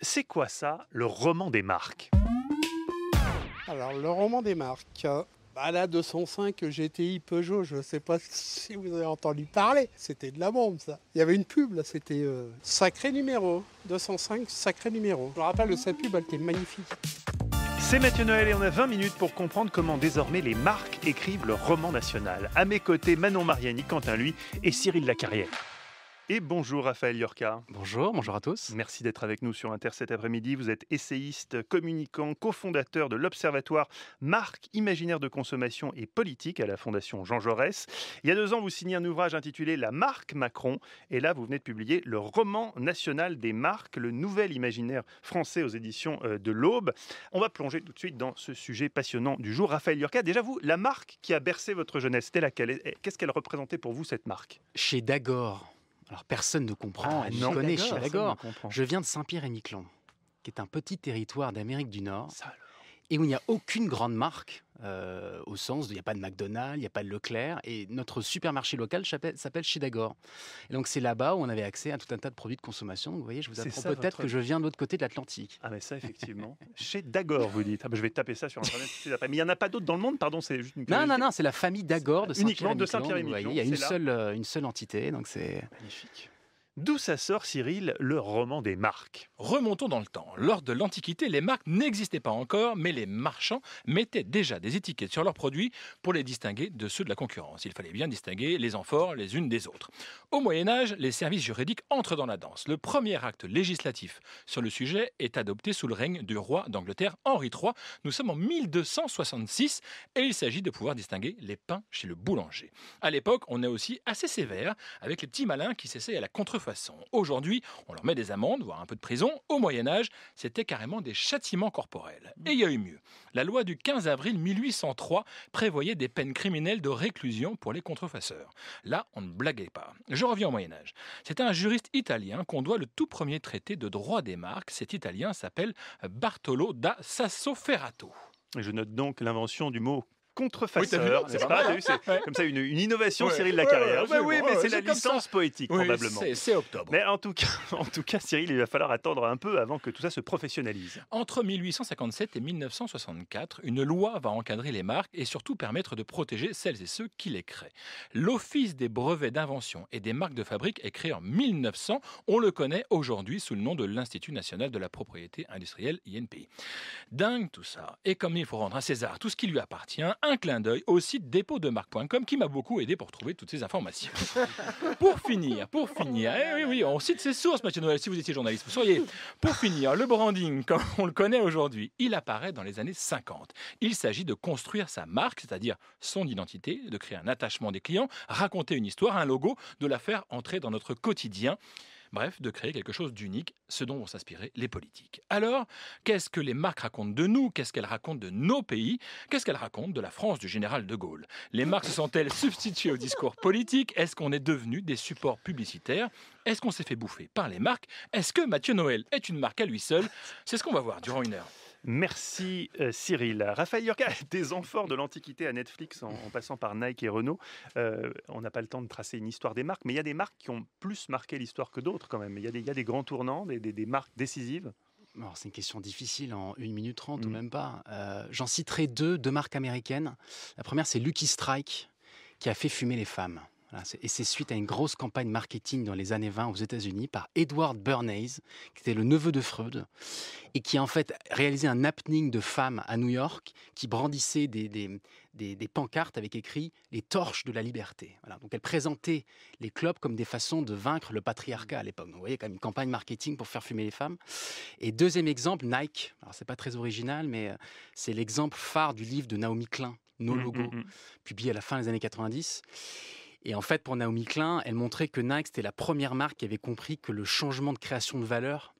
C'est quoi ça, le roman des marques Alors, le roman des marques, à la 205 GTI Peugeot, je ne sais pas si vous avez entendu parler. C'était de la bombe, ça. Il y avait une pub, là, c'était euh, sacré numéro. 205, sacré numéro. Je me rappelle, cette pub, elle était magnifique. C'est Mathieu Noël et on a 20 minutes pour comprendre comment désormais les marques écrivent leur roman national. À mes côtés, Manon Mariani, Quentin Lui et Cyril Lacarrière. Et bonjour Raphaël Yorca. Bonjour, bonjour à tous. Merci d'être avec nous sur Inter cet après-midi. Vous êtes essayiste, communicant, cofondateur de l'Observatoire Marque, Imaginaire de Consommation et Politique à la Fondation Jean Jaurès. Il y a deux ans, vous signez un ouvrage intitulé La marque Macron. Et là, vous venez de publier le roman national des marques, le nouvel imaginaire français aux éditions euh, de l'Aube. On va plonger tout de suite dans ce sujet passionnant du jour. Raphaël Yorca, déjà vous, la marque qui a bercé votre jeunesse, laquelle Qu'est-ce qu'elle représentait pour vous, cette marque Chez Dagor alors personne ne comprend, ah, elle ne connaît connais Je viens de Saint-Pierre-et-Miquelon, qui est un petit territoire d'Amérique du Nord, et où il n'y a aucune grande marque euh, au sens de il n'y a pas de McDonald's, il n'y a pas de Leclerc. Et notre supermarché local s'appelle Dagor. Et donc c'est là-bas où on avait accès à tout un tas de produits de consommation. Donc, vous voyez, je vous apprends peut-être que je viens de l'autre côté de l'Atlantique. Ah mais ça effectivement. Chez Dagor, vous dites. Ah, je vais taper ça sur Internet. mais il n'y en a pas d'autres dans le monde, pardon. C'est juste une non, non, non, c'est la famille Dagor de Saint-Pierre. Uniquement de Saint-Pierre. Il y a une seule, euh, une seule entité. Donc c'est magnifique. D'où ça sort, Cyril, le roman des marques Remontons dans le temps. Lors de l'Antiquité, les marques n'existaient pas encore, mais les marchands mettaient déjà des étiquettes sur leurs produits pour les distinguer de ceux de la concurrence. Il fallait bien distinguer les amphores les unes des autres. Au Moyen Âge, les services juridiques entrent dans la danse. Le premier acte législatif sur le sujet est adopté sous le règne du roi d'Angleterre Henri III. Nous sommes en 1266 et il s'agit de pouvoir distinguer les pains chez le boulanger. À l'époque, on est aussi assez sévère avec les petits malins qui s'essayent à la contrefaçon Aujourd'hui, on leur met des amendes, voire un peu de prison. Au Moyen Âge, c'était carrément des châtiments corporels. Mm. Et il y a eu mieux. La loi du 15 avril 1803 prévoyait des peines criminelles de réclusion pour les contrefaçeurs. Là, on ne blaguait pas. Je reviens au Moyen Âge. C'est un juriste italien qu'on doit le tout premier traité de droit des marques. Cet italien s'appelle Bartolo da Sassoferrato. Je note donc l'invention du mot Contrefaçons, oui, c'est comme ça une, innovation Cyril de la carrière. oui, mais c'est la licence poétique probablement. C'est octobre. Mais en tout cas, en tout cas, Cyril, il va falloir attendre un peu avant que tout ça se professionnalise. Entre 1857 et 1964, une loi va encadrer les marques et surtout permettre de protéger celles et ceux qui les créent. L'Office des brevets d'invention et des marques de fabrique est créé en 1900. On le connaît aujourd'hui sous le nom de l'Institut national de la propriété industrielle INPI. Dingue tout ça. Et comme il faut rendre à César tout ce qui lui appartient, un clin d'œil au site dépôtdemarque.com qui m'a beaucoup aidé pour trouver toutes ces informations. pour finir, pour finir, eh oui, on cite ses sources, Mathieu Noël, si vous étiez journaliste, vous seriez. Pour finir, le branding, comme on le connaît aujourd'hui, il apparaît dans les années 50. Il s'agit de construire sa marque, c'est-à-dire son identité, de créer un attachement des clients, raconter une histoire, un logo, de la faire entrer dans notre quotidien. Bref, de créer quelque chose d'unique, ce dont vont s'inspirer les politiques. Alors, qu'est-ce que les marques racontent de nous Qu'est-ce qu'elles racontent de nos pays Qu'est-ce qu'elles racontent de la France du général de Gaulle Les marques se sont-elles substituées au discours politique Est-ce qu'on est devenu des supports publicitaires Est-ce qu'on s'est fait bouffer par les marques Est-ce que Mathieu Noël est une marque à lui seul C'est ce qu'on va voir durant une heure. Merci euh, Cyril. Raphaël Yorka, des enfants de l'Antiquité à Netflix en, passant par Nike et Renault. Euh, on n'a pas le temps de tracer une histoire des marques, mais il y a des marques qui ont plus marqué l'histoire que d'autres quand même. Il y, a des, grands tournants, des, marques décisives c'est une question difficile en 1 minute 30 ou mm. même pas. Euh, j'en citerai deux, deux marques américaines. La première, c'est Lucky Strike, qui a fait fumer les femmes et c'est suite à une grosse campagne marketing dans les années 20 aux États-Unis par Edward Bernays, qui était le neveu de Freud, et qui a en fait réalisé un happening de femmes à New York qui brandissaient des, des, des, pancartes avec écrit Les torches de la liberté. Donc elle présentait les clubs comme des façons de vaincre le patriarcat à l'époque. vous voyez, quand même une campagne marketing pour faire fumer les femmes. Et deuxième exemple, Nike. Alors c'est pas très original, mais euh, c'est l'exemple phare du livre de Naomi Klein, Nos mmh, logos, mmh, mmh. publié à la fin des années 90. Et en fait, pour Naomi Klein, elle montrait que Nike, c'était la première marque qui avait compris que le changement de création de valeur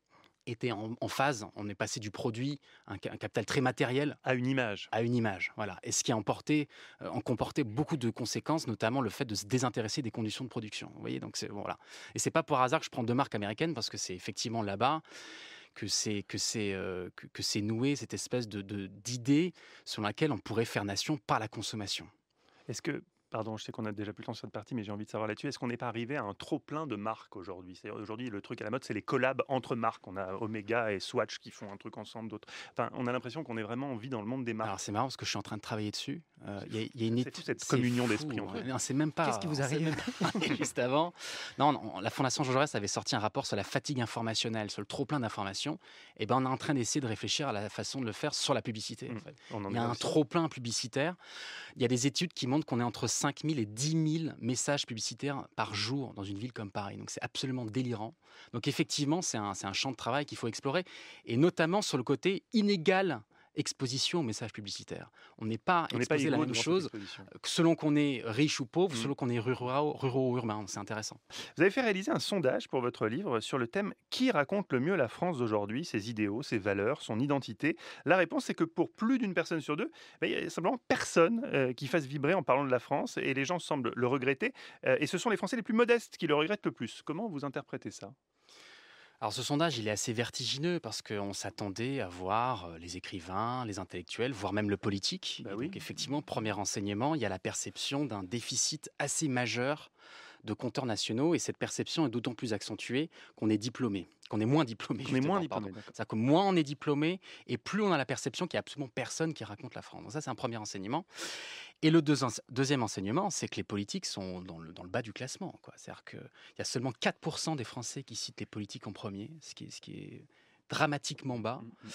était en, phase. On est passé du produit, un, capital très matériel, à une image. À une image, voilà. Et ce qui a emporté, euh, en comporté beaucoup de conséquences, notamment le fait de se désintéresser des conditions de production. Vous voyez, donc c'est voilà. Et c'est pas pour hasard que je prends deux marques américaines parce que c'est effectivement là-bas que c'est que c'est euh, c'est noué cette espèce de d'idée sur laquelle on pourrait faire nation par la consommation. Est-ce que Pardon, je sais qu'on a déjà plus le temps sur cette partie, mais j'ai envie de savoir là-dessus. Est-ce qu'on n'est pas arrivé à un trop plein de marques aujourd'hui Aujourd'hui, le truc à la mode, c'est les collabs entre marques. On a Omega et Swatch qui font un truc ensemble, d'autres. Enfin, on a l'impression qu'on est vraiment en vie dans le monde des marques. c'est marrant parce que je suis en train de travailler dessus. Euh, il y, a une étude, cette communion d'esprit. En fait. c'est même pas. Qu'est-ce qui vous arrive Juste avant. Non, la Fondation Jean Jaurès avait sorti un rapport sur la fatigue informationnelle, sur le trop plein d'informations. Et eh ben, on est en train d'essayer de réfléchir à la façon de le faire sur la publicité. Mmh, il y a un trop plein publicitaire. Il y a des études qui montrent qu'on est entre 5 000 et 10 000 messages publicitaires par jour dans une ville comme Paris. Donc c'est absolument délirant. Donc effectivement, c'est un, un, champ de travail qu'il faut explorer, et notamment sur le côté inégal exposition au message publicitaire. On n'est pas exposé pas la même chose euh, selon qu'on est riche ou pauvre, mmh. selon qu'on est rural ou urbain. C'est intéressant. Vous avez fait réaliser un sondage pour votre livre sur le thème Qui raconte le mieux la France d'aujourd'hui, ses idéaux, ses valeurs, son identité La réponse c'est que pour plus d'une personne sur deux, bah, il n'y a simplement personne euh, qui fasse vibrer en parlant de la France et les gens semblent le regretter. Euh, et ce sont les Français les plus modestes qui le regrettent le plus. Comment vous interprétez ça alors ce sondage, il est assez vertigineux parce qu'on s'attendait à voir les écrivains, les intellectuels, voire même le politique. Bah donc effectivement, premier renseignement, il y a la perception d'un déficit assez majeur de compteurs nationaux et cette perception est d'autant plus accentuée qu'on est diplômé qu'on est moins diplômé. moins C'est-à-dire que moins on est diplômé et plus on a la perception qu'il n'y a absolument personne qui raconte la France. Donc ça, c'est un premier enseignement. Et le deuxième enseignement, c'est que les politiques sont dans le, bas du classement. C'est-à-dire qu'il y a seulement 4% des Français qui citent les politiques en premier, ce qui, est dramatiquement bas. Mmh, mmh.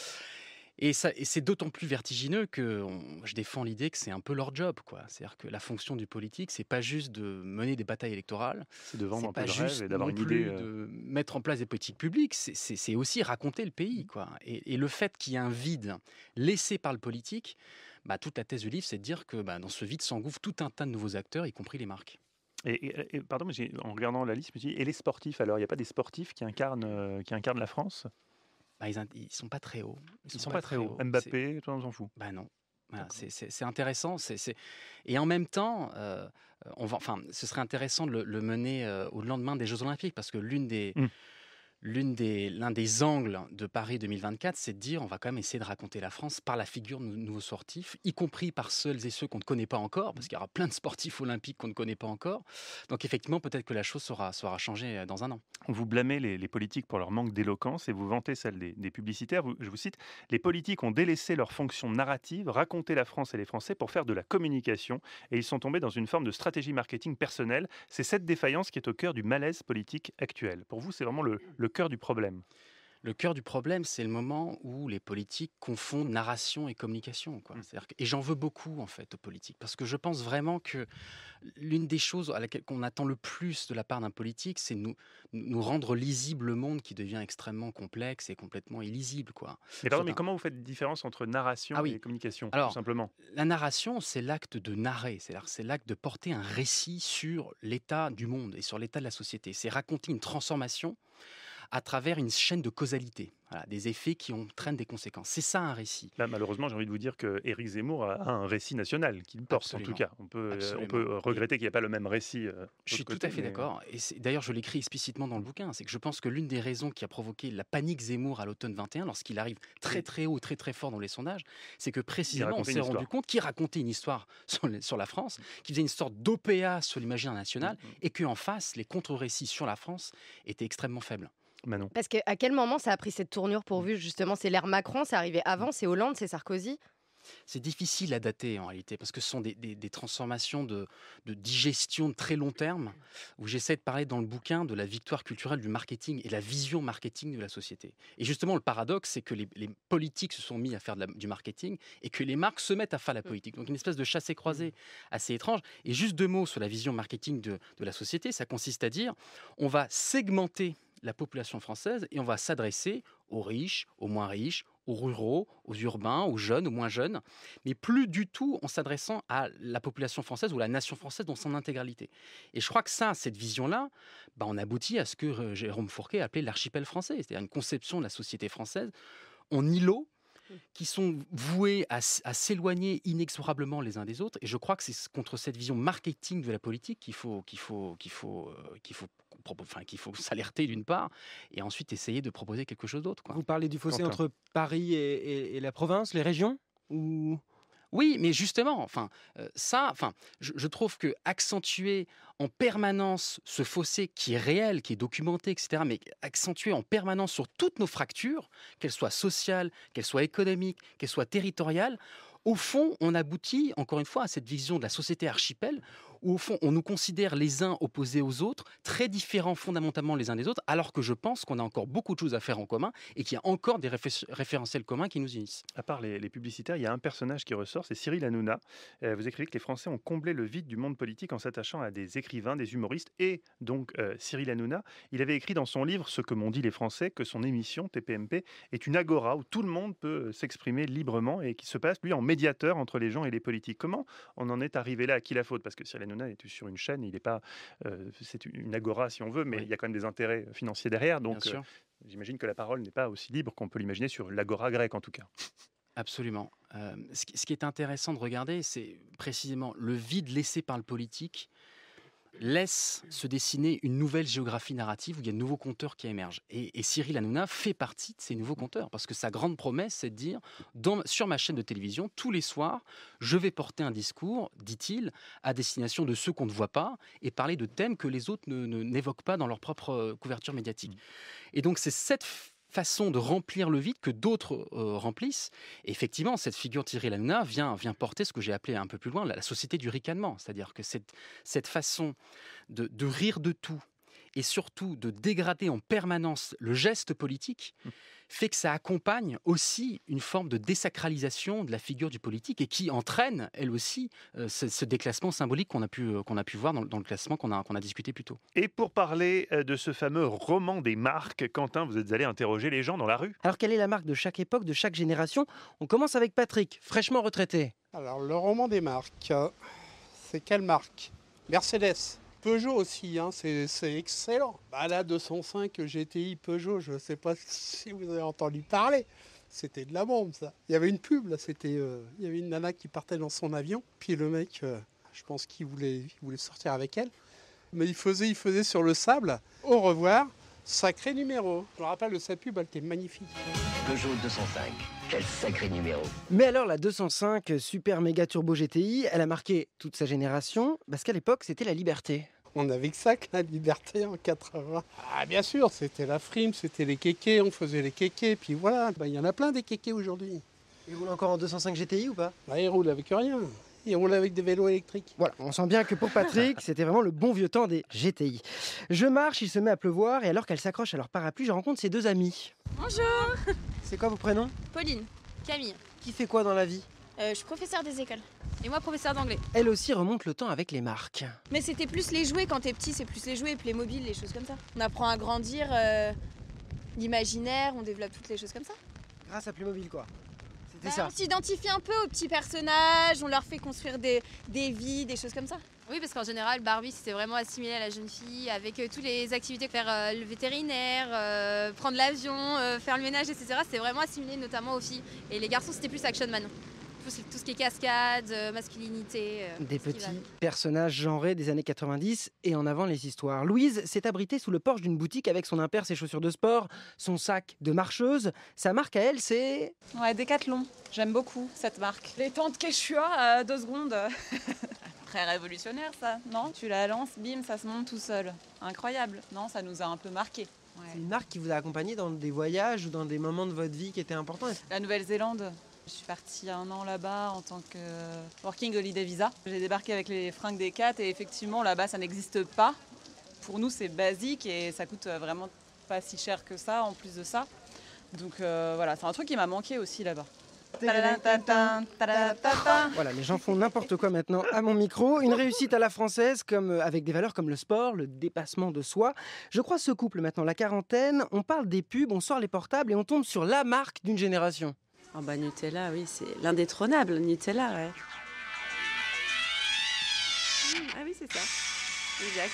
Et, c'est d'autant plus vertigineux que je défends l'idée que c'est un peu leur job, quoi. C'est-à-dire que la fonction du politique, c'est pas juste de mener des batailles électorales, c'est de vendre pas juste et d'avoir euh de mettre en place des politiques publiques. C'est aussi raconter le pays, mmh. quoi. Et, le fait qu'il y ait un vide laissé par le politique, bah, toute la thèse du livre, c'est de dire que bah, dans ce vide s'engouffre tout un tas de nouveaux acteurs, y compris les marques. Et, pardon, mais en regardant la liste, je me dis, et les sportifs alors Il n'y a pas des sportifs qui incarnent, euh, qui incarnent la France bah, ils ne sont pas très hauts. Ils sont, pas, très hauts. Mbappé, toi, on s'en fout. Bah non. c'est intéressant. Et en même temps, euh, on va, enfin, ce serait intéressant de le, mener euh, au lendemain des Jeux Olympiques, parce que l'une des. Hum. L'un des, des, angles de Paris 2024, c'est de dire on va quand même essayer de raconter la France par la figure de nouveaux sportifs, y compris par ceux et ceux qu'on ne connaît pas encore, parce qu'il y aura plein de sportifs olympiques qu'on ne connaît pas encore. Donc effectivement, peut-être que la chose sera, changée euh, dans un an. Vous blâmez les, politiques pour leur manque d'éloquence et vous vantez celle des, publicitaires. je vous cite, les politiques ont délaissé leur fonction narrative, raconter la France et les Français pour faire de la communication, et ils sont tombés dans une forme de stratégie marketing personnelle. C'est cette défaillance qui est au cœur du malaise politique actuel. Pour vous, c'est vraiment le cœur du problème le cœur du problème, c'est le moment où les politiques confondent narration et communication. Quoi. Mmh. Que, et j'en veux beaucoup, en fait, aux politiques, parce que je pense vraiment que l'une des choses à laquelle on attend le plus de la part d'un politique, c'est nous, nous rendre lisible le monde qui devient extrêmement complexe et complètement illisible. Quoi. Mais, comment vous faites la différence entre narration ah et communication, Alors, tout simplement La narration, c'est l'acte de narrer, c'est l'acte de porter un récit sur l'état du monde et sur l'état de la société. C'est raconter une transformation à travers une chaîne de causalité. des effets qui entraînent des conséquences. C'est ça un récit. Là, malheureusement, j'ai envie de vous dire que Éric Zemmour a un récit national qu'il porte, en tout cas. On peut, euh, on peut euh, regretter qu'il n'y ait pas le même récit. Euh, je suis tout à fait d'accord. Et d'ailleurs, je l'écris explicitement dans le bouquin. C'est que je pense que l'une des raisons qui a provoqué la panique Zemmour à l'automne 21, lorsqu'il arrive très très haut, très très fort dans les sondages, c'est que précisément, on s'est rendu compte qu'il racontait une histoire sur, la France, qu'il faisait une sorte d'OPA sur l'imaginaire national, mm, mm. et qu'en face, les contre-récits sur la France étaient extrêmement faibles. Manon Parce que à quel moment ça a pris cette tournure pourvu mmh. Justement, c'est l'ère Macron, c'est arrivé mmh. avant, c'est Hollande, c'est Sarkozy c'est difficile à dater en réalité, parce que ce sont des, transformations de, digestion de très long terme, où j'essaie de parler dans le bouquin de la victoire culturelle du marketing et la vision marketing de la société. Et justement, le paradoxe, c'est que les, politiques se sont mis à faire du marketing et que les marques se mettent à faire la mmh. politique. Donc une espèce de chassé croisé assez étrange. Et juste deux mots sur la vision marketing de, de la société, ça consiste à dire, on va segmenter la population française et on va s'adresser aux riches, aux moins riches, aux ruraux, aux urbains, aux jeunes, aux moins jeunes, mais plus du tout en s'adressant à la population française ou la nation française dans son intégralité. Et je crois que ça, cette vision-là, bah, on aboutit à ce que euh, Jérôme Fourquet appelait l'archipel français, c'est-à-dire une conception de la société française en îlots qui sont voués à, s'éloigner inexorablement les uns des autres. Et je crois que c'est contre cette vision marketing de la politique qu'il faut, qu'il faut, qu'il faut euh, enfin, qu'il faut s'alerter d'une part, et ensuite essayer de proposer quelque chose d'autre. Vous parlez du fossé entre Paris et, la province, les régions Oui, mais justement, enfin, euh, ça, enfin, je, trouve que accentuer en permanence ce fossé qui est réel, qui est documenté, etc., mais accentuer en permanence sur toutes nos fractures, qu'elles soient sociales, qu'elles soient économiques, qu'elles soient territoriales, au fond, on aboutit, encore une fois, à cette vision de la société archipel où au fond on nous considère les uns opposés aux autres, très différents fondamentalement les uns des autres, alors que je pense qu'on a encore beaucoup de choses à faire en commun et qu'il y a encore des référentiels communs qui nous unissent. À part les, les, publicitaires, il y a un personnage qui ressort, c'est Cyril Hanouna. Euh, vous écrivez que les Français ont comblé le vide du monde politique en s'attachant à des écrivains, des humoristes et donc euh, Cyril Hanouna. Il avait écrit dans son livre, Ce que m'ont dit les Français, que son émission TPMP est une agora où tout le monde peut euh, s'exprimer librement et qui se passe, lui, en médiateur entre les gens et les politiques. Comment on en est arrivé là À qui la faute Parce que Cyril Hanouna est sur une chaîne, il n'est pas, euh, c'est une agora si on veut, mais il y a quand même des intérêts euh, financiers derrière. Donc, euh, j'imagine que la parole n'est pas aussi libre qu'on peut l'imaginer sur l'agora grecque en tout cas. Absolument. ce qui est intéressant de regarder, c'est précisément le vide laissé par le politique laisse se dessiner une nouvelle géographie narrative où il y a de nouveaux conteurs qui émergent. Et, Cyril Hanouna fait partie de ces nouveaux conteurs parce que sa grande promesse, c'est de dire sur ma chaîne de télévision, tous les soirs, je vais porter un discours, dit-il, à destination de ceux qu'on ne voit pas et parler de thèmes que les autres n'évoquent ne, n'évoquent pas dans leur propre euh, couverture médiatique. Mmh. Et donc, c'est cette façon de remplir le vide que d'autres euh, remplissent. effectivement, cette figure Thierry Lanouna vient, vient porter ce que j'ai appelé un peu plus loin la, société du ricanement, c'est-à-dire que cette, cette façon de rire de tout, et surtout de dégrader en permanence le geste politique, mmh. fait que ça accompagne aussi une forme de désacralisation de la figure du politique et qui entraîne, elle aussi, euh, ce, déclassement symbolique qu'on a, pu, euh, a pu voir dans, le classement qu'on a, qu'on a discuté plus tôt. Et pour parler euh, de ce fameux roman des marques, Quentin, vous êtes allé interroger les gens dans la rue. Alors quelle est la marque de chaque époque, de chaque génération On commence avec Patrick, fraîchement retraité. Alors le roman des marques, c'est quelle marque Mercedes. Peugeot aussi, hein, c'est excellent. Bah la 205 GTI Peugeot, je ne sais pas si vous avez entendu parler. C'était de la bombe, ça. Il y avait une pub, là, c'était... Euh, il y avait une nana qui partait dans son avion, puis le mec, euh, je pense qu'il voulait, voulait sortir avec elle. Mais il faisait, il faisait sur le sable, au revoir, Sacré numéro. Je me rappelle le sa pub, elle était magnifique. Peugeot 205. Quel sacré numéro. Mais alors la 205 super méga turbo GTI, elle a marqué toute sa génération parce qu'à l'époque, c'était la liberté. On avait que ça que la liberté en 80. Ah bien sûr, c'était la frime, c'était les kékés, on faisait les kékés, puis voilà, bah, il y en a plein des kékés aujourd'hui. Il roule encore en 205 GTI ou pas bah, il roule avec rien et on l'a avec des vélos électriques. Voilà, on sent bien que pour Patrick, c'était vraiment le bon vieux temps des GTI. Je marche, il se met à pleuvoir et alors qu'elle s'accroche à leur parapluie, je rencontre ses deux amis. Bonjour C'est quoi vos prénoms Pauline, Camille. Qui fait quoi dans la vie euh, je suis professeur des écoles. Et moi, professeur d'anglais. Elle aussi remonte le temps avec les marques. Mais c'était plus les jouets quand t'es petit, c'est plus les jouets, les mobiles, les choses comme ça. On apprend à grandir, euh, l'imaginaire, on développe toutes les choses comme ça. Grâce à Playmobil, quoi. Bah, on s'identifie un peu aux petits personnages, on leur fait construire des, vies, des choses comme ça. Oui, parce qu'en général, Barbie, c'était vraiment assimilé à la jeune fille, avec euh, toutes les activités, faire euh, le vétérinaire, euh, prendre l'avion, faire le ménage, etc. C'était vraiment assimilé notamment aux filles. Et les garçons, c'était plus Action Man tout, ce qui est cascade, euh, masculinité. Euh, des petits personnages genrés des années 90 et en avant les histoires. Louise s'est abritée sous le porche d'une boutique avec son impair, ses chaussures de sport, son sac de marcheuse. Sa marque à elle, c'est. Ouais, Decathlon. J'aime beaucoup cette marque. Les tentes Quechua, à euh, deux secondes. Très révolutionnaire, ça, non Tu la lances, bim, ça se monte tout seul. Incroyable. Non, ça nous a un peu marqué. C'est une marque qui vous a accompagné dans des voyages ou dans des moments de votre vie qui étaient importants. La Nouvelle-Zélande, je suis partie un an là-bas en tant que euh, Working Holiday Visa. J'ai débarqué avec les fringues des 4 et effectivement là-bas ça n'existe pas. Pour nous c'est basique et ça coûte euh, vraiment pas si cher que ça en plus de ça. Donc euh, voilà, c'est un truc qui m'a manqué aussi là-bas. Voilà, les gens font n'importe quoi maintenant à mon micro. Une réussite à la française, comme avec des valeurs comme le sport, le dépassement de soi. Je crois ce couple maintenant, la quarantaine, on parle des pubs, on sort les portables et on tombe sur la marque d'une génération. Ah bah Nutella, oui, c'est l'indétrônable, Nutella, ouais. Mmh, ah oui, c'est ça. Exact.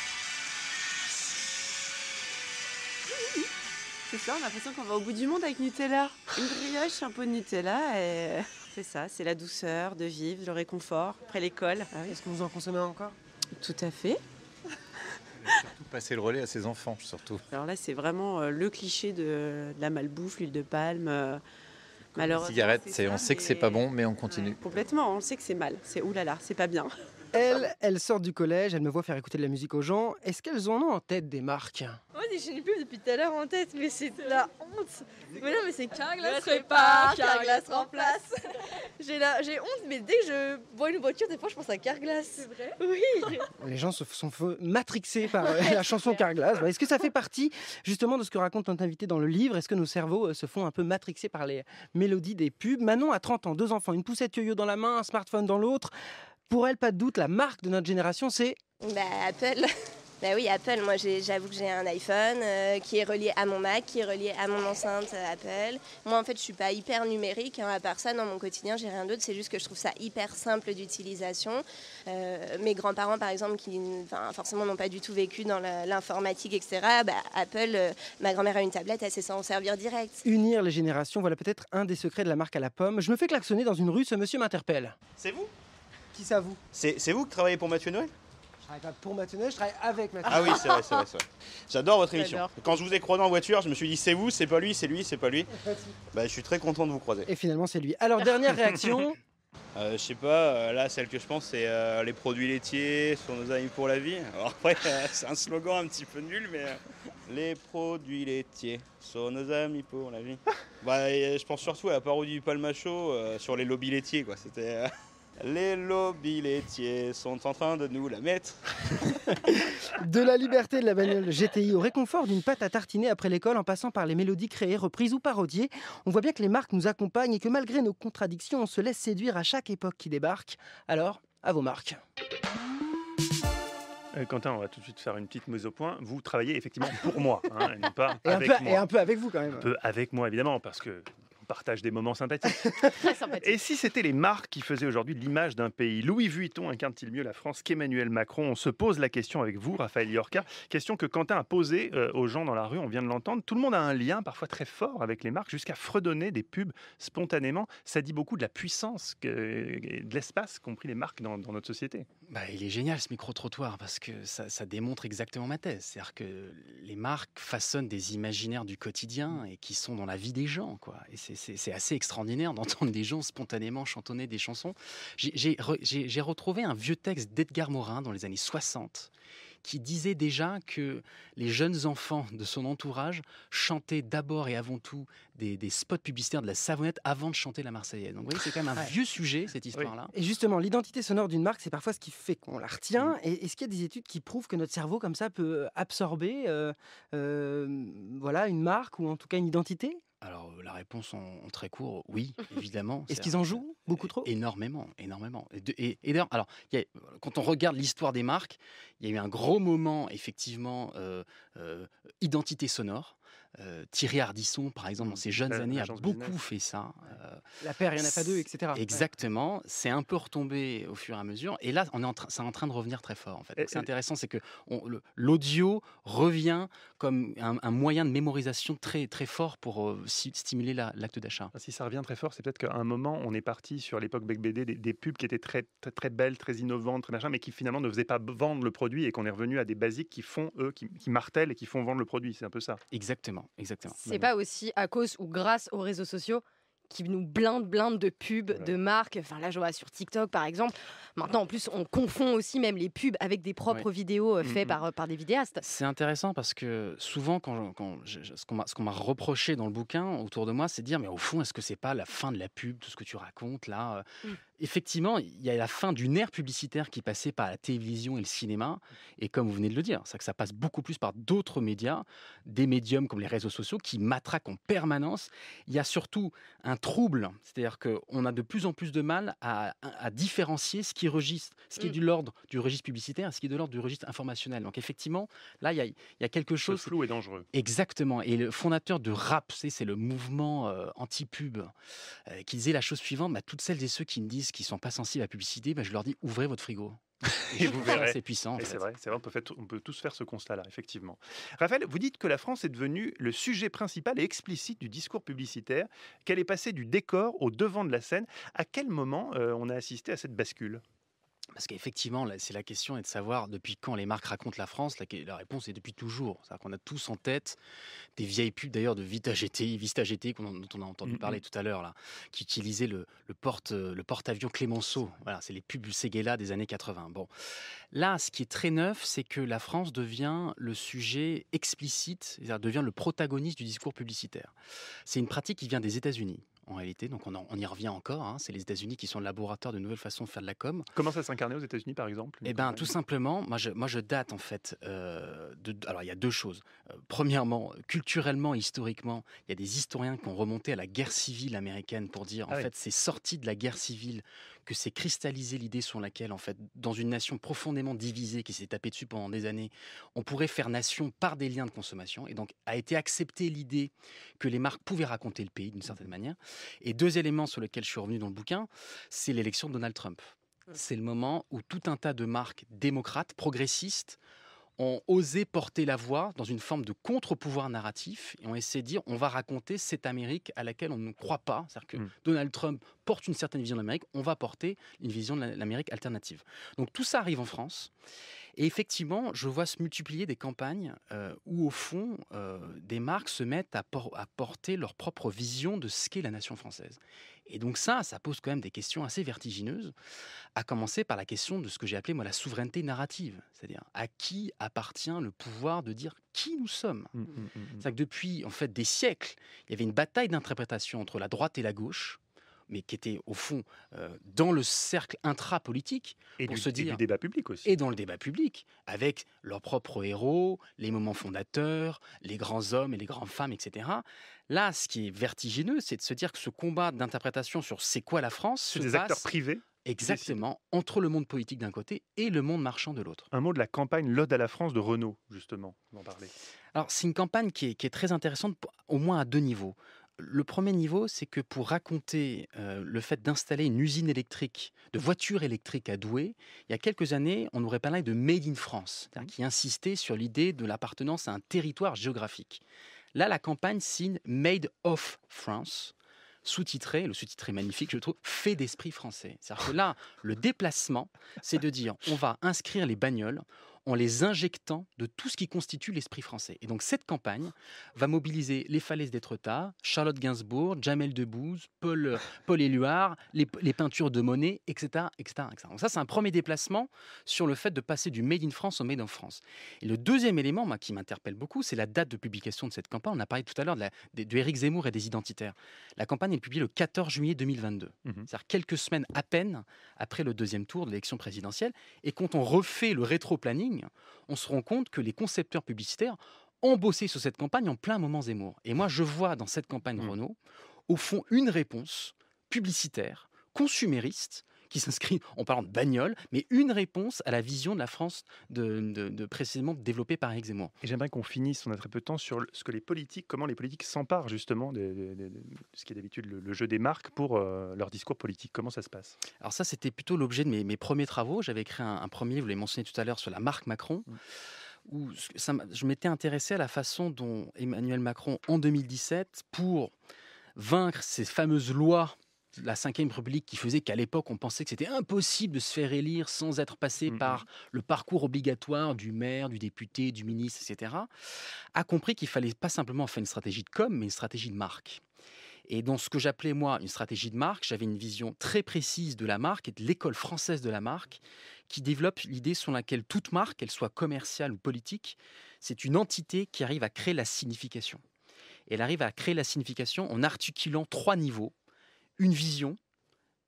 c'est ça, on a l'impression qu'on va au bout du monde avec Nutella. Une brioche, un pot de Nutella et... Euh, c'est ça, c'est la douceur de vivre, le réconfort, après l'école. Ah est-ce que vous en consommez encore Tout à fait. passer le relais à ses enfants, surtout. Alors là, c'est vraiment euh, le cliché de, la malbouffe, l'huile de palme euh, Cigarette, on sait que c'est pas bon, mais on continue. complètement, on sait que c'est mal. C'est oulala, c'est pas bien. Elle, elle sort du collège, elle me voit faire écouter de la musique aux gens. Est-ce qu'elles en ont en tête des marques Moi, je n'ai plus depuis tout à l'heure en tête, mais c'est de la honte. Mais non, mais c'est Carglass pas, Carglass remplace. j'ai la... j'ai honte, mais dès que je vois une voiture, des fois, je pense à Carglass. C'est vrai Oui. Les gens se sont matrixés par euh, la chanson Carglass. Bah, est-ce que ça fait partie justement de ce que raconte notre invité dans le livre Est-ce que nos cerveaux euh, se font un peu matrixés par les mélodies des pubs Manon a 30 ans, deux enfants, une poussette yo-yo dans la main, un smartphone dans l'autre. Pour elle, pas de doute, la marque de notre génération, c'est... Bah, Apple. Bah oui, Apple. Moi, j'avoue que j'ai un iPhone euh, qui est relié à mon Mac, qui est relié à mon enceinte euh, Apple. Moi, en fait, je suis pas hyper numérique. Hein, à part ça, dans mon quotidien, j'ai rien d'autre. C'est juste que je trouve ça hyper simple d'utilisation. Euh, mes grands-parents, par exemple, qui forcément n'ont pas du tout vécu dans l'informatique, etc., bah, Apple, ma grand-mère a une tablette, elle sait s'en servir direct. Unir les générations, voilà peut-être un des secrets de la marque à la pomme. Je me fais klaxonner dans une rue, ce monsieur m'interpelle. C'est vous ça, vous C'est vous qui travaillez pour Mathieu Noël Je travaille pas pour Mathieu Noël, je travaille avec Mathieu Ah oui, c'est vrai, c'est vrai. vrai. J'adore votre émission. Quand je vous ai croisé en voiture, je me suis dit c'est vous, c'est pas lui, c'est lui, c'est pas lui. Bah, je suis très content de vous croiser. Et finalement, c'est lui. Alors, dernière réaction euh, je sais pas, euh, là celle que je pense c'est euh, les produits laitiers sont nos amis pour la vie. Alors après c'est un slogan un petit peu nul mais les produits laitiers sont nos amis pour la vie. bah je pense surtout à la parodie du Palmacho sur les lobbies laitiers quoi, c'était les lobby laitiers sont en train de nous la mettre. de la liberté de la bagnole GTI au réconfort d'une pâte à tartiner après l'école en passant par les mélodies créées, reprises ou parodiées, on voit bien que les marques nous accompagnent et que malgré nos contradictions, on se laisse séduire à chaque époque qui débarque. Alors, à vos marques. Euh, Quentin, on va tout de suite faire une petite mise au point. Vous travaillez effectivement pour moi, hein, pas avec moi. Et un peu avec vous quand même. Un peu avec moi, évidemment, parce que partage des moments sympathiques. Et si c'était les marques qui faisaient aujourd'hui l'image d'un pays Louis Vuitton incarne-t-il mieux la France qu'Emmanuel Macron On se pose la question avec vous, Raphaël Yorca. Question que Quentin a posée euh, aux gens dans la rue, on vient de l'entendre. Tout le monde a un lien parfois très fort avec les marques, jusqu'à fredonner des pubs spontanément. Ça dit beaucoup de la puissance, que, de l'espace compris les marques dans, notre société. Bah, il est génial ce micro-trottoir parce que ça, démontre exactement ma thèse. C'est-à-dire que les marques façonnent des imaginaires du quotidien et qui sont dans la vie des gens. Quoi. Et c'est c'est assez extraordinaire d'entendre des gens spontanément chantonner des chansons. J'ai retrouvé un vieux texte d'Edgar Morin dans les années 60 qui disait déjà que les jeunes enfants de son entourage chantaient d'abord et avant tout des, spots publicitaires de la savonnette avant de chanter la Marseillaise. Donc vous voyez, c'est quand même un vieux sujet, cette histoire-là. Et justement, l'identité sonore d'une marque, c'est parfois ce qui fait qu'on la retient. Mm. Et est-ce qu'il y a des études qui prouvent que notre cerveau, comme ça, peut absorber euh, euh, voilà, une marque ou en tout cas une identité alors euh, la réponse en, très court, oui, évidemment. Est-ce qu'ils en jouent beaucoup trop Énormément, énormément. Et, alors, quand on regarde l'histoire des marques, il y a eu un gros moment, effectivement, euh, euh, identité sonore. Euh, Thierry Hardisson, par exemple, dans mm. ses jeunes années, a beaucoup fait ça. Euh, la paire, il n'y en a pas deux, etc. Exactement. C'est un peu retombé au fur et à mesure. Et là, on est en c'est en train de revenir très fort. En fait. C'est intéressant, c'est que l'audio revient comme un, moyen de mémorisation très, très fort pour euh, stimuler l'acte d'achat. Ah, si ça revient très fort, c'est peut-être qu'à un moment, on est parti sur l'époque Bec BD des, pubs qui étaient très, très, belles, très innovantes, très mais qui finalement ne faisaient pas vendre le produit et qu'on est revenu à des basiques qui font, eux, qui, qui martèlent et qui font vendre le produit. C'est un peu ça. Exactement. Exactement, C'est pas aussi à cause ou grâce aux réseaux sociaux qui nous blinde, blinde de pubs, de marques. Enfin, là, je vois sur TikTok, par exemple. Maintenant, en plus, on confond aussi même les pubs avec des propres vidéos euh, mm, faites mm. par, euh, par des vidéastes. C'est intéressant parce que souvent, quand, quand ce qu'on m'a reproché dans le bouquin autour de moi, c'est de dire, mais au fond, est-ce que c'est pas la fin de la pub, tout ce que tu racontes là euh, mm effectivement, il y a la fin d'une ère publicitaire qui passait par la télévision et le cinéma. Et comme vous venez de le dire, c'est que ça passe beaucoup plus par d'autres médias, des médiums comme les réseaux sociaux qui matraquent en permanence. Il y a surtout un trouble, c'est-à-dire qu'on a de plus en plus de mal à, différencier ce qui registre, ce qui est mm. de l'ordre du registre publicitaire et ce qui est de l'ordre du registre informationnel. Donc effectivement, là, il y a, quelque chose. Le flou est dangereux. Exactement. Et le fondateur de RAP, c'est le mouvement euh, anti-pub, euh, qui disait la chose suivante bah, toutes celles et ceux qui me disent qui qui sont pas sensibles à la publicité, bah, je leur dis ouvrez votre frigo. Et vous verrez. C'est puissant. En C'est vrai, c'est vrai on, peut on, peut tous faire ce constat-là, effectivement. Raphaël, vous dites que la France est devenue le sujet principal et explicite du discours publicitaire, qu'elle est passée du décor au devant de la scène. À quel moment euh, on a assisté à cette bascule parce qu'effectivement, c'est la question est de savoir depuis quand les marques racontent la France. La, réponse est depuis toujours. cest qu'on a tous en tête des vieilles pubs d'ailleurs de Vita GTI, Vista dont on a entendu mmh, mmh. parler tout à l'heure, qui utilisaient le, porte, euh, le porte-avions Clémenceau. c'est les pubs du Séguéla des années 80. Bon, là, ce qui est très neuf, c'est que la France devient le sujet explicite, devient le protagoniste du discours publicitaire. C'est une pratique qui vient des États-Unis en réalité. Donc on, y revient encore. Hein, c'est les États-Unis qui sont le laboratoire de nouvelles façons de faire de la com. Comment ça s'incarner aux États-Unis, par exemple Eh bien, tout simplement, moi je, date en fait. Euh, alors il y a deux choses. Euh, premièrement, culturellement, historiquement, il y a des historiens qui ont remonté à la guerre civile américaine pour dire en ah fait c'est sorti de la guerre civile que c'est cristalliser l'idée sur laquelle, en fait, dans une nation profondément divisée qui s'est tapée dessus pendant des années, on pourrait faire nation par des liens de consommation. Et donc, a été acceptée l'idée que les marques pouvaient raconter le pays d'une certaine manière. Et deux éléments sur lesquels je suis revenu dans le bouquin, c'est l'élection de Donald Trump. Mmh. C'est le moment où tout un tas de marques démocrates, progressistes, ont osé porter la voix dans une forme de contre-pouvoir narratif et ont essayé de dire on va raconter cette Amérique à laquelle on ne croit pas. C'est-à-dire que hmm. Donald Trump porte une certaine vision de l'Amérique, on va porter une vision de l'Amérique alternative. Donc tout ça arrive en France. Et effectivement, je vois se multiplier des campagnes où, au fond, des marques se mettent à, porter leur propre vision de ce qu'est la nation française. Et donc ça, ça pose quand même des questions assez vertigineuses, à commencer par la question de ce que j'ai appelé moi la souveraineté narrative, c'est-à-dire à qui appartient le pouvoir de dire qui nous sommes. Mmh, mmh, mmh, c'est-à-dire que depuis en fait des siècles, il y avait une bataille d'interprétation entre la droite et la gauche mais qui était au fond euh, dans le cercle intra-politique. Et pour se dire, débat public aussi. Et dans le débat public, avec leurs propres héros, les moments fondateurs, les grands hommes et les grandes femmes, etc. Là, ce qui est vertigineux, c'est de se dire que ce combat d'interprétation sur c'est quoi la France. C'est des acteurs privés Exactement, entre le monde politique d'un côté et le monde marchand de l'autre. Un mot de la campagne L'Ode à la France de Renault, justement, vous en Alors, c'est une campagne qui est, très intéressante, au moins à deux niveaux. Le premier niveau, c'est que pour raconter le fait d'installer une usine électrique, de voitures électriques à Douai, il y a quelques années, on aurait parlé de Made in France, mmh. qui insistait sur l'idée de l'appartenance à un territoire géographique. Là, la campagne signe Made of France, sous-titré, le sous-titré magnifique, je trouve, fait d'esprit français. C'est-à-dire que là, le déplacement, c'est de dire on va inscrire les bagnoles, en les injectant de tout ce qui constitue l'esprit français. Et donc cette campagne va mobiliser les falaises d'Etretat, Charlotte Gainsbourg, Jamel Debbouze, Paul, euh, Paul Éluard, les, les peintures de Monet, etc. etc., Donc ça, c'est un premier déplacement sur le fait de passer du Made in France au Made in France. Et le deuxième élément moi, qui m'interpelle beaucoup, c'est la date de publication de cette campagne. On a parlé tout à l'heure de, Zemmour et des identitaires. La campagne est publiée le 14 juillet 2022, mhm. c'est-à-dire quelques semaines à peine après le deuxième tour de l'élection présidentielle. Et quand on refait le rétro-planning, on se rend compte que les concepteurs publicitaires ont bossé sur cette campagne en plein moment Zemmour. Et moi, je vois dans cette campagne mmh. Renault, au fond, une réponse publicitaire, consumériste, qui s'inscrit en parlant de bagnole, mais une réponse à la vision de la France de, précisément développée par Et j'aimerais qu'on finisse, on a très peu de temps, sur ce que les politiques, comment les politiques s'emparent justement de, ce qui est d'habitude le, jeu des marques pour euh, leur discours politique. Comment ça se passe Alors ça, c'était plutôt l'objet de mes, premiers travaux. J'avais écrit un, premier vous l'avez mentionné tout à l'heure, sur la marque Macron. Mm. où je m'étais intéressé à la façon dont Emmanuel Macron, en 2017, pour vaincre ces fameuses lois la cinquième République qui faisait qu'à l'époque, on pensait que c'était impossible de se faire élire sans être passé mmh, par mmh. le parcours obligatoire du maire, du député, du ministre, etc., a compris qu'il fallait pas simplement faire une stratégie de com, mais une stratégie de marque. Et dans ce que j'appelais moi une stratégie de marque, j'avais une vision très précise de la marque et de l'école française de la marque qui développe l'idée selon laquelle toute marque, qu'elle soit commerciale ou politique, c'est une entité qui arrive à créer la signification. elle arrive à créer la signification en articulant trois niveaux une vision,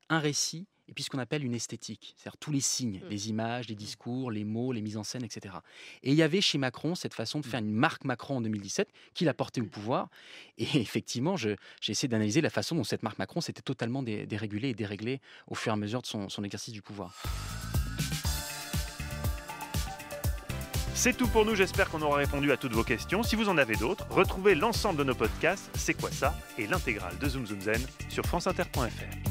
un récit et puis ce qu'on appelle une esthétique, c'est-à-dire tous les signes, mm. les images, les mm. discours, les mots, les mises en scène, etc. Et il y avait chez Macron cette façon de mm. faire une marque Macron en 2017 qu'il a portée au pouvoir. Et effectivement, j'ai essayé d'analyser la façon dont cette marque Macron s'était totalement dérégulée et déréglée au fur et à mesure de son exercice du pouvoir. C'est tout pour nous, j'espère qu'on aura répondu à toutes vos questions. Si vous en avez d'autres, retrouvez l'ensemble de nos podcasts, C'est quoi ça et l'intégrale de Zoom Zoom Zen sur franceinter.fr.